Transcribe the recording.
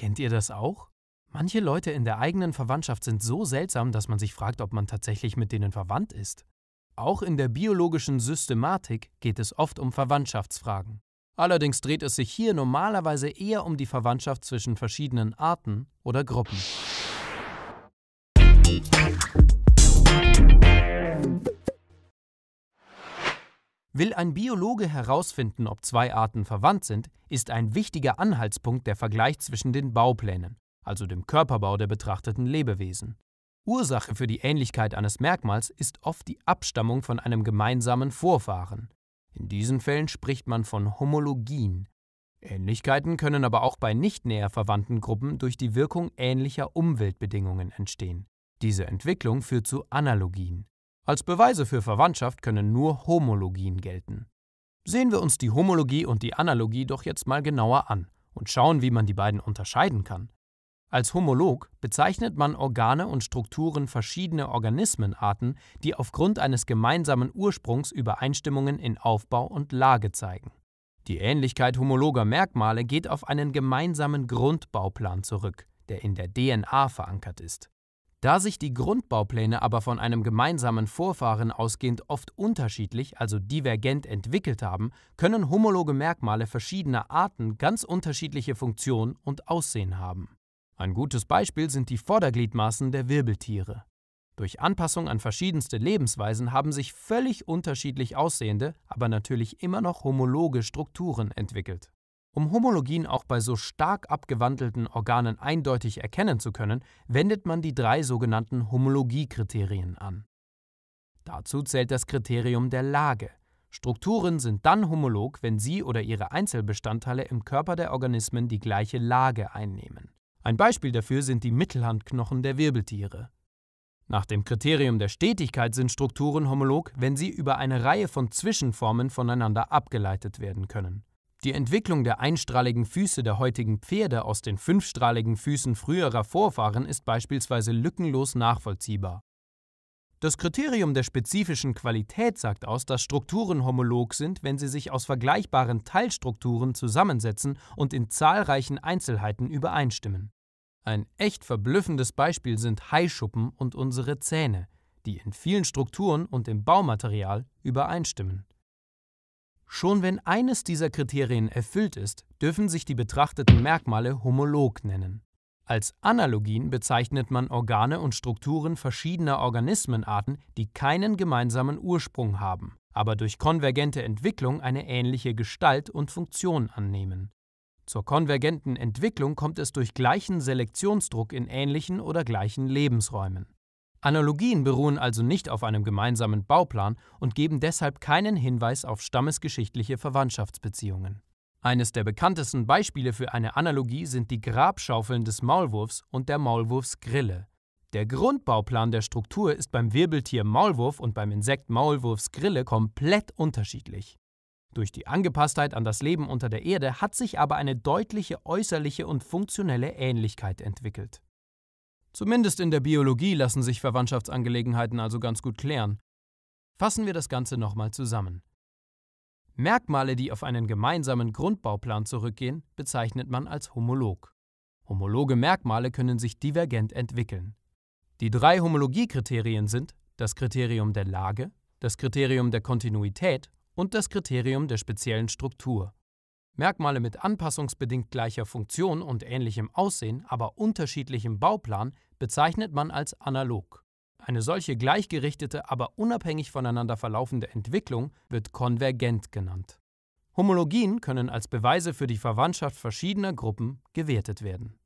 Kennt ihr das auch? Manche Leute in der eigenen Verwandtschaft sind so seltsam, dass man sich fragt, ob man tatsächlich mit denen verwandt ist. Auch in der biologischen Systematik geht es oft um Verwandtschaftsfragen. Allerdings dreht es sich hier normalerweise eher um die Verwandtschaft zwischen verschiedenen Arten oder Gruppen. Will ein Biologe herausfinden, ob zwei Arten verwandt sind, ist ein wichtiger Anhaltspunkt der Vergleich zwischen den Bauplänen, also dem Körperbau der betrachteten Lebewesen. Ursache für die Ähnlichkeit eines Merkmals ist oft die Abstammung von einem gemeinsamen Vorfahren. In diesen Fällen spricht man von Homologien. Ähnlichkeiten können aber auch bei nicht näher verwandten Gruppen durch die Wirkung ähnlicher Umweltbedingungen entstehen. Diese Entwicklung führt zu Analogien. Als Beweise für Verwandtschaft können nur Homologien gelten. Sehen wir uns die Homologie und die Analogie doch jetzt mal genauer an und schauen, wie man die beiden unterscheiden kann. Als Homolog bezeichnet man Organe und Strukturen verschiedener Organismenarten, die aufgrund eines gemeinsamen Ursprungs Übereinstimmungen in Aufbau und Lage zeigen. Die Ähnlichkeit homologer Merkmale geht auf einen gemeinsamen Grundbauplan zurück, der in der DNA verankert ist. Da sich die Grundbaupläne aber von einem gemeinsamen Vorfahren ausgehend oft unterschiedlich, also divergent entwickelt haben, können homologe Merkmale verschiedener Arten ganz unterschiedliche Funktion und Aussehen haben. Ein gutes Beispiel sind die Vordergliedmaßen der Wirbeltiere. Durch Anpassung an verschiedenste Lebensweisen haben sich völlig unterschiedlich aussehende, aber natürlich immer noch homologe Strukturen entwickelt. Um Homologien auch bei so stark abgewandelten Organen eindeutig erkennen zu können, wendet man die drei sogenannten Homologiekriterien an. Dazu zählt das Kriterium der Lage. Strukturen sind dann homolog, wenn sie oder ihre Einzelbestandteile im Körper der Organismen die gleiche Lage einnehmen. Ein Beispiel dafür sind die Mittelhandknochen der Wirbeltiere. Nach dem Kriterium der Stetigkeit sind Strukturen homolog, wenn sie über eine Reihe von Zwischenformen voneinander abgeleitet werden können. Die Entwicklung der einstrahligen Füße der heutigen Pferde aus den fünfstrahligen Füßen früherer Vorfahren ist beispielsweise lückenlos nachvollziehbar. Das Kriterium der spezifischen Qualität sagt aus, dass Strukturen homolog sind, wenn sie sich aus vergleichbaren Teilstrukturen zusammensetzen und in zahlreichen Einzelheiten übereinstimmen. Ein echt verblüffendes Beispiel sind Haischuppen und unsere Zähne, die in vielen Strukturen und im Baumaterial übereinstimmen. Schon wenn eines dieser Kriterien erfüllt ist, dürfen sich die betrachteten Merkmale homolog nennen. Als Analogien bezeichnet man Organe und Strukturen verschiedener Organismenarten, die keinen gemeinsamen Ursprung haben, aber durch konvergente Entwicklung eine ähnliche Gestalt und Funktion annehmen. Zur konvergenten Entwicklung kommt es durch gleichen Selektionsdruck in ähnlichen oder gleichen Lebensräumen. Analogien beruhen also nicht auf einem gemeinsamen Bauplan und geben deshalb keinen Hinweis auf stammesgeschichtliche Verwandtschaftsbeziehungen. Eines der bekanntesten Beispiele für eine Analogie sind die Grabschaufeln des Maulwurfs und der Maulwurfsgrille. Der Grundbauplan der Struktur ist beim Wirbeltier Maulwurf und beim Insekt Maulwurfsgrille komplett unterschiedlich. Durch die Angepasstheit an das Leben unter der Erde hat sich aber eine deutliche äußerliche und funktionelle Ähnlichkeit entwickelt. Zumindest in der Biologie lassen sich Verwandtschaftsangelegenheiten also ganz gut klären. Fassen wir das Ganze nochmal zusammen. Merkmale, die auf einen gemeinsamen Grundbauplan zurückgehen, bezeichnet man als homolog. Homologe Merkmale können sich divergent entwickeln. Die drei Homologiekriterien sind das Kriterium der Lage, das Kriterium der Kontinuität und das Kriterium der speziellen Struktur. Merkmale mit anpassungsbedingt gleicher Funktion und ähnlichem Aussehen, aber unterschiedlichem Bauplan bezeichnet man als analog. Eine solche gleichgerichtete, aber unabhängig voneinander verlaufende Entwicklung wird konvergent genannt. Homologien können als Beweise für die Verwandtschaft verschiedener Gruppen gewertet werden.